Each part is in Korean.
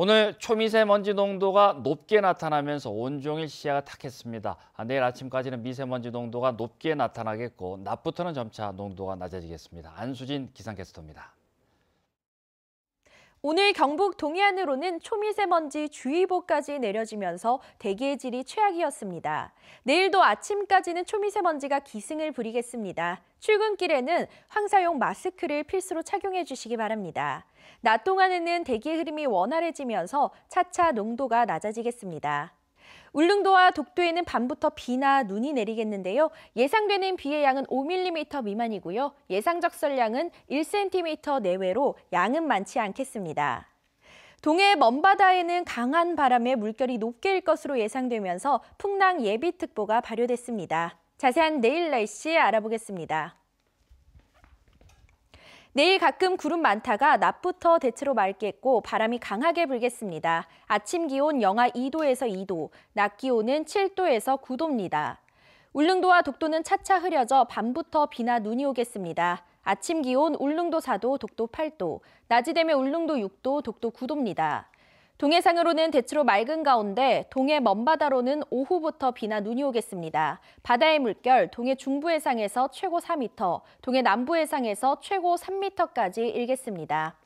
오늘 초미세먼지 농도가 높게 나타나면서 온종일 시야가 탁했습니다. 아, 내일 아침까지는 미세먼지 농도가 높게 나타나겠고 낮부터는 점차 농도가 낮아지겠습니다. 안수진 기상캐스터입니다. 오늘 경북 동해안으로는 초미세먼지 주의보까지 내려지면서 대기의 질이 최악이었습니다. 내일도 아침까지는 초미세먼지가 기승을 부리겠습니다. 출근길에는 황사용 마스크를 필수로 착용해 주시기 바랍니다. 낮 동안에는 대기 의 흐름이 원활해지면서 차차 농도가 낮아지겠습니다. 울릉도와 독도에는 밤부터 비나 눈이 내리겠는데요. 예상되는 비의 양은 5mm 미만이고요. 예상 적설량은 1cm 내외로 양은 많지 않겠습니다. 동해 먼바다에는 강한 바람에 물결이 높게 일 것으로 예상되면서 풍랑 예비특보가 발효됐습니다. 자세한 내일 날씨 알아보겠습니다. 내일 가끔 구름 많다가 낮부터 대체로 맑겠고 바람이 강하게 불겠습니다. 아침 기온 영하 2도에서 2도, 낮 기온은 7도에서 9도입니다. 울릉도와 독도는 차차 흐려져 밤부터 비나 눈이 오겠습니다. 아침 기온 울릉도 4도, 독도 8도, 낮이 되면 울릉도 6도, 독도 9도입니다. 동해상으로는 대체로 맑은 가운데 동해 먼바다로는 오후부터 비나 눈이 오겠습니다. 바다의 물결 동해 중부 해상에서 최고 4m, 동해 남부 해상에서 최고 3m까지 일겠습니다.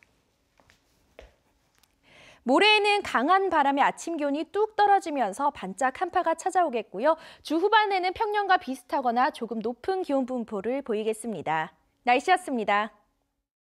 모레에는 강한 바람에 아침 기온이 뚝 떨어지면서 반짝 한파가 찾아오겠고요. 주 후반에는 평년과 비슷하거나 조금 높은 기온 분포를 보이겠습니다. 날씨였습니다.